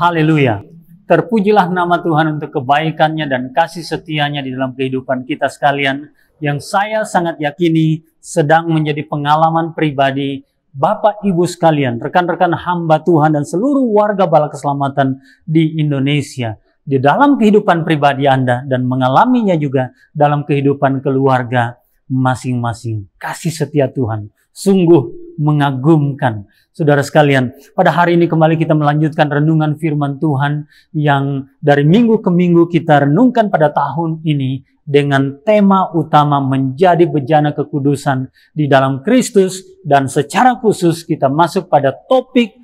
Haleluya. Terpujilah nama Tuhan untuk kebaikannya dan kasih setianya di dalam kehidupan kita sekalian yang saya sangat yakini sedang menjadi pengalaman pribadi Bapak Ibu sekalian, rekan-rekan hamba Tuhan dan seluruh warga bala keselamatan di Indonesia di dalam kehidupan pribadi Anda dan mengalaminya juga dalam kehidupan keluarga masing-masing. Kasih setia Tuhan sungguh mengagumkan. Saudara sekalian, pada hari ini kembali kita melanjutkan renungan firman Tuhan yang dari minggu ke minggu kita renungkan pada tahun ini dengan tema utama menjadi bejana kekudusan di dalam Kristus dan secara khusus kita masuk pada topik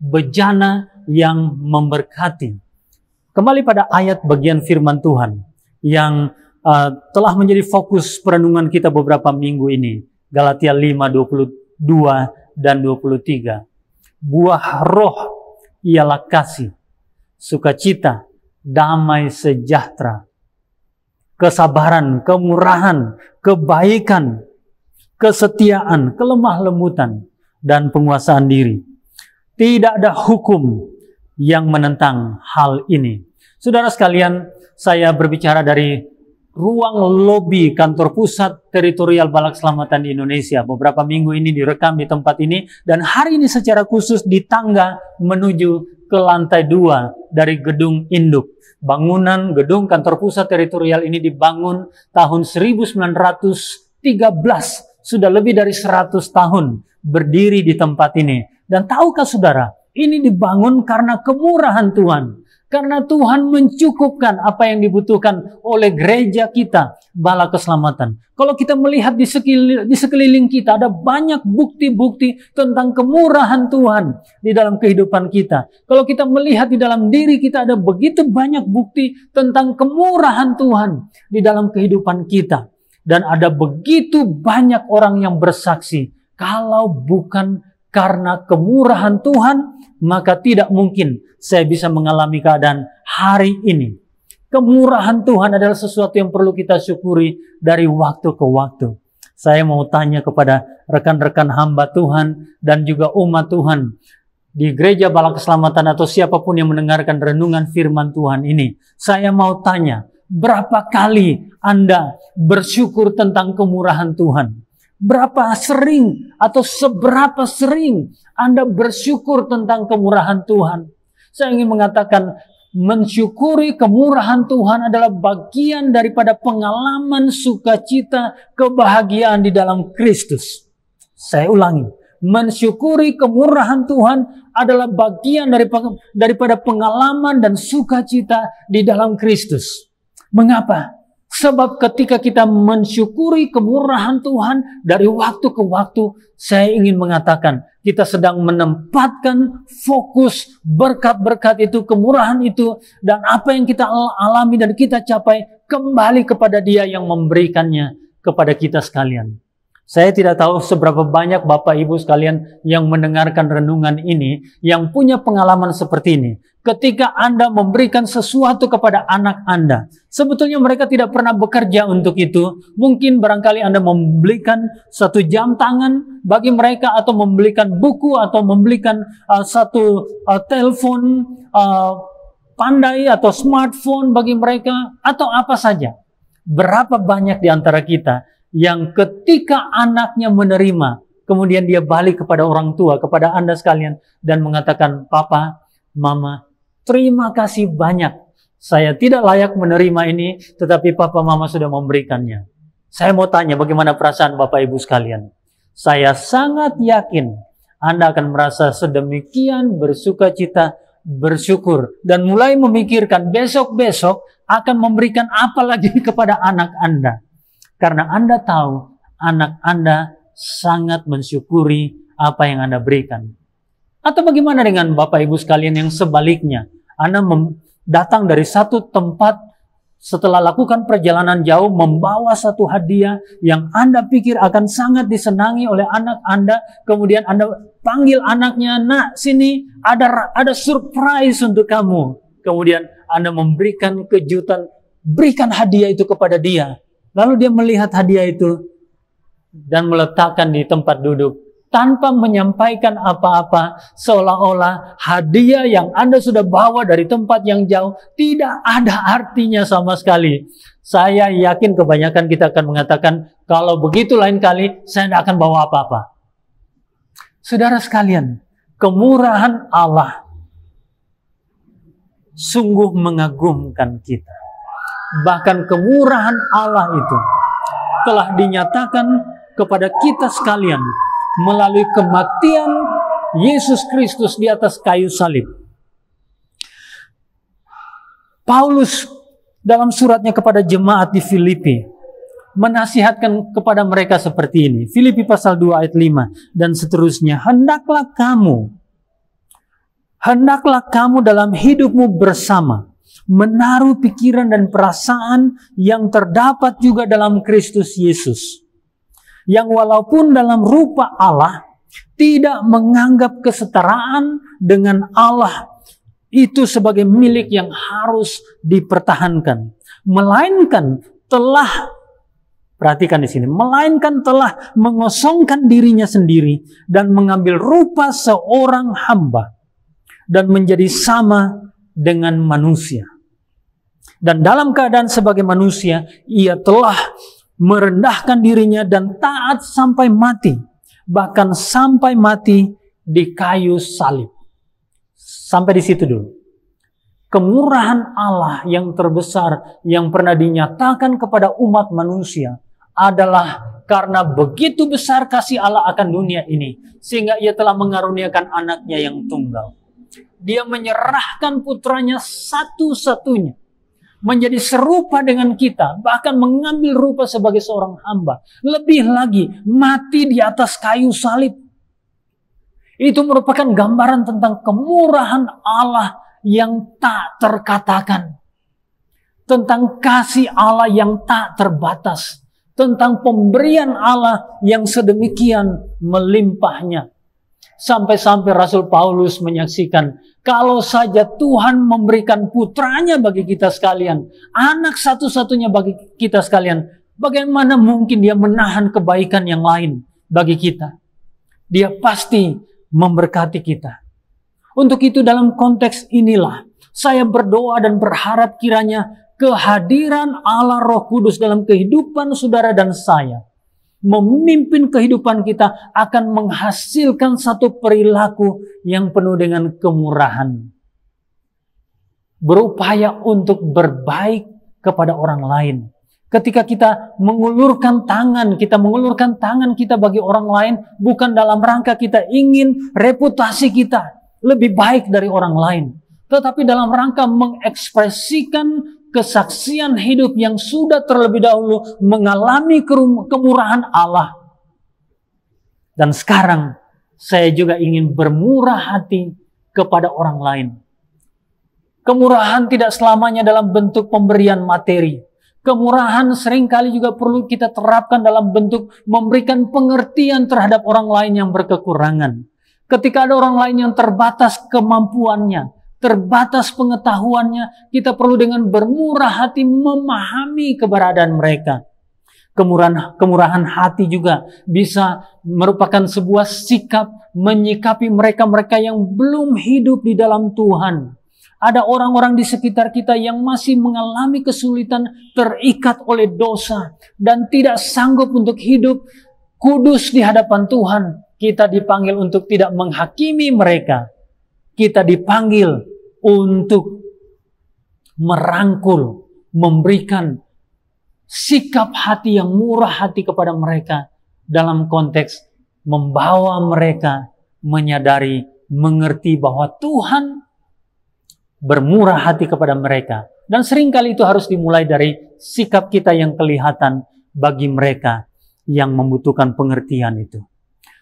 bejana yang memberkati. Kembali pada ayat bagian firman Tuhan yang uh, telah menjadi fokus perenungan kita beberapa minggu ini. Galatia 5, 20, 2 dan 23. Buah roh ialah kasih, sukacita, damai sejahtera, kesabaran, kemurahan, kebaikan, kesetiaan, kelemah lembutan, dan penguasaan diri. Tidak ada hukum yang menentang hal ini. Saudara sekalian, saya berbicara dari ruang lobi kantor pusat teritorial Balak Selamatan di Indonesia. Beberapa minggu ini direkam di tempat ini dan hari ini secara khusus di tangga menuju ke lantai dua dari gedung induk. Bangunan gedung kantor pusat teritorial ini dibangun tahun 1913, sudah lebih dari 100 tahun berdiri di tempat ini. Dan tahukah saudara, ini dibangun karena kemurahan Tuhan karena Tuhan mencukupkan apa yang dibutuhkan oleh gereja kita, bala keselamatan. Kalau kita melihat di sekeliling, di sekeliling kita ada banyak bukti-bukti tentang kemurahan Tuhan di dalam kehidupan kita. Kalau kita melihat di dalam diri kita ada begitu banyak bukti tentang kemurahan Tuhan di dalam kehidupan kita. Dan ada begitu banyak orang yang bersaksi kalau bukan karena kemurahan Tuhan maka tidak mungkin saya bisa mengalami keadaan hari ini. Kemurahan Tuhan adalah sesuatu yang perlu kita syukuri dari waktu ke waktu. Saya mau tanya kepada rekan-rekan hamba Tuhan dan juga umat Tuhan di gereja Balak Keselamatan atau siapapun yang mendengarkan renungan firman Tuhan ini. Saya mau tanya, berapa kali Anda bersyukur tentang kemurahan Tuhan? Berapa sering atau seberapa sering Anda bersyukur tentang kemurahan Tuhan? Saya ingin mengatakan mensyukuri kemurahan Tuhan adalah bagian daripada pengalaman sukacita kebahagiaan di dalam Kristus. Saya ulangi, mensyukuri kemurahan Tuhan adalah bagian daripada pengalaman dan sukacita di dalam Kristus. Mengapa? Sebab ketika kita mensyukuri kemurahan Tuhan dari waktu ke waktu, saya ingin mengatakan kita sedang menempatkan fokus berkat-berkat itu, kemurahan itu, dan apa yang kita alami dan kita capai kembali kepada dia yang memberikannya kepada kita sekalian. Saya tidak tahu seberapa banyak Bapak Ibu sekalian yang mendengarkan renungan ini, yang punya pengalaman seperti ini ketika Anda memberikan sesuatu kepada anak Anda. Sebetulnya mereka tidak pernah bekerja untuk itu. Mungkin barangkali Anda membelikan satu jam tangan bagi mereka atau membelikan buku atau membelikan uh, satu uh, telepon uh, pandai atau smartphone bagi mereka atau apa saja. Berapa banyak di antara kita yang ketika anaknya menerima, kemudian dia balik kepada orang tua, kepada Anda sekalian dan mengatakan, "Papa, Mama, Terima kasih banyak. Saya tidak layak menerima ini, tetapi papa mama sudah memberikannya. Saya mau tanya bagaimana perasaan Bapak Ibu sekalian. Saya sangat yakin Anda akan merasa sedemikian bersuka cita, bersyukur, dan mulai memikirkan besok-besok akan memberikan apa lagi kepada anak Anda. Karena Anda tahu anak Anda sangat mensyukuri apa yang Anda berikan. Atau bagaimana dengan Bapak Ibu sekalian yang sebaliknya? Anda datang dari satu tempat setelah lakukan perjalanan jauh membawa satu hadiah yang Anda pikir akan sangat disenangi oleh anak Anda, kemudian Anda panggil anaknya, "Nak, sini ada ada surprise untuk kamu." Kemudian Anda memberikan kejutan, berikan hadiah itu kepada dia. Lalu dia melihat hadiah itu dan meletakkan di tempat duduk tanpa menyampaikan apa-apa, seolah-olah hadiah yang Anda sudah bawa dari tempat yang jauh tidak ada artinya sama sekali. Saya yakin kebanyakan kita akan mengatakan, kalau begitu lain kali saya tidak akan bawa apa-apa. Saudara sekalian, kemurahan Allah sungguh mengagumkan kita. Bahkan kemurahan Allah itu telah dinyatakan kepada kita sekalian melalui kematian Yesus Kristus di atas kayu salib. Paulus dalam suratnya kepada jemaat di Filipi menasihatkan kepada mereka seperti ini. Filipi pasal 2 ayat 5 dan seterusnya. Hendaklah kamu, hendaklah kamu dalam hidupmu bersama menaruh pikiran dan perasaan yang terdapat juga dalam Kristus Yesus yang walaupun dalam rupa Allah tidak menganggap kesetaraan dengan Allah itu sebagai milik yang harus dipertahankan, melainkan telah Perhatikan di sini, melainkan telah mengosongkan dirinya sendiri dan mengambil rupa seorang hamba dan menjadi sama dengan manusia. Dan dalam keadaan sebagai manusia, ia telah merendahkan dirinya dan taat sampai mati, bahkan sampai mati di kayu salib. Sampai di situ dulu. Kemurahan Allah yang terbesar yang pernah dinyatakan kepada umat manusia adalah karena begitu besar kasih Allah akan dunia ini sehingga ia telah mengaruniakan anaknya yang tunggal. Dia menyerahkan putranya satu-satunya menjadi serupa dengan kita, bahkan mengambil rupa sebagai seorang hamba. Lebih lagi, mati di atas kayu salib. Itu merupakan gambaran tentang kemurahan Allah yang tak terkatakan. Tentang kasih Allah yang tak terbatas. Tentang pemberian Allah yang sedemikian melimpahnya. Sampai-sampai Rasul Paulus menyaksikan kalau saja Tuhan memberikan putranya bagi kita sekalian, anak satu-satunya bagi kita sekalian, bagaimana mungkin dia menahan kebaikan yang lain bagi kita? Dia pasti memberkati kita. Untuk itu dalam konteks inilah saya berdoa dan berharap kiranya kehadiran Allah Roh Kudus dalam kehidupan saudara dan saya memimpin kehidupan kita akan menghasilkan satu perilaku yang penuh dengan kemurahan. Berupaya untuk berbaik kepada orang lain. Ketika kita mengulurkan tangan, kita mengulurkan tangan kita bagi orang lain bukan dalam rangka kita ingin reputasi kita lebih baik dari orang lain, tetapi dalam rangka mengekspresikan kesaksian hidup yang sudah terlebih dahulu mengalami kemurahan Allah. Dan sekarang saya juga ingin bermurah hati kepada orang lain. Kemurahan tidak selamanya dalam bentuk pemberian materi. Kemurahan seringkali juga perlu kita terapkan dalam bentuk memberikan pengertian terhadap orang lain yang berkekurangan. Ketika ada orang lain yang terbatas kemampuannya, terbatas pengetahuannya, kita perlu dengan bermurah hati memahami keberadaan mereka. Kemurahan, kemurahan hati juga bisa merupakan sebuah sikap menyikapi mereka-mereka yang belum hidup di dalam Tuhan. Ada orang-orang di sekitar kita yang masih mengalami kesulitan terikat oleh dosa dan tidak sanggup untuk hidup kudus di hadapan Tuhan. Kita dipanggil untuk tidak menghakimi mereka, kita dipanggil untuk merangkul, memberikan sikap hati yang murah hati kepada mereka dalam konteks membawa mereka menyadari, mengerti bahwa Tuhan bermurah hati kepada mereka. Dan seringkali itu harus dimulai dari sikap kita yang kelihatan bagi mereka yang membutuhkan pengertian itu.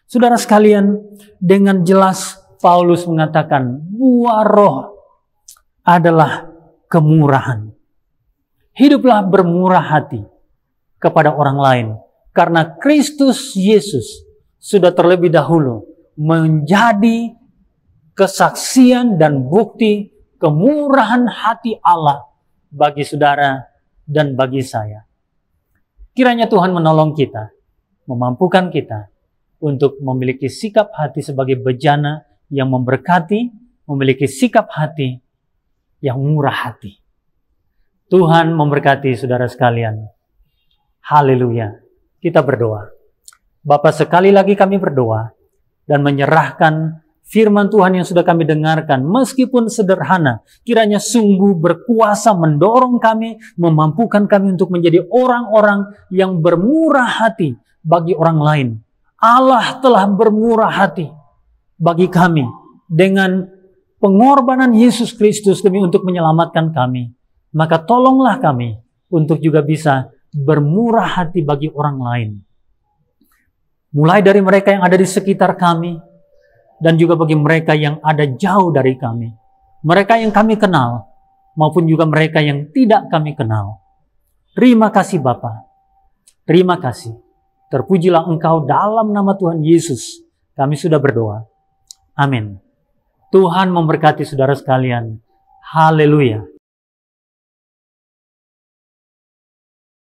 Saudara sekalian, dengan jelas Paulus mengatakan buah roh adalah kemurahan. Hiduplah bermurah hati kepada orang lain karena Kristus Yesus sudah terlebih dahulu menjadi kesaksian dan bukti kemurahan hati Allah bagi saudara dan bagi saya. Kiranya Tuhan menolong kita, memampukan kita untuk memiliki sikap hati sebagai bejana yang memberkati, memiliki sikap hati yang murah hati. Tuhan memberkati saudara sekalian. Haleluya. Kita berdoa. Bapak sekali lagi kami berdoa dan menyerahkan firman Tuhan yang sudah kami dengarkan, meskipun sederhana, kiranya sungguh berkuasa mendorong kami, memampukan kami untuk menjadi orang-orang yang bermurah hati bagi orang lain. Allah telah bermurah hati bagi kami dengan pengorbanan Yesus Kristus demi untuk menyelamatkan kami, maka tolonglah kami untuk juga bisa bermurah hati bagi orang lain. Mulai dari mereka yang ada di sekitar kami dan juga bagi mereka yang ada jauh dari kami. Mereka yang kami kenal maupun juga mereka yang tidak kami kenal. Terima kasih Bapa. Terima kasih. Terpujilah Engkau dalam nama Tuhan Yesus. Kami sudah berdoa. Amin. Tuhan memberkati saudara sekalian. Haleluya.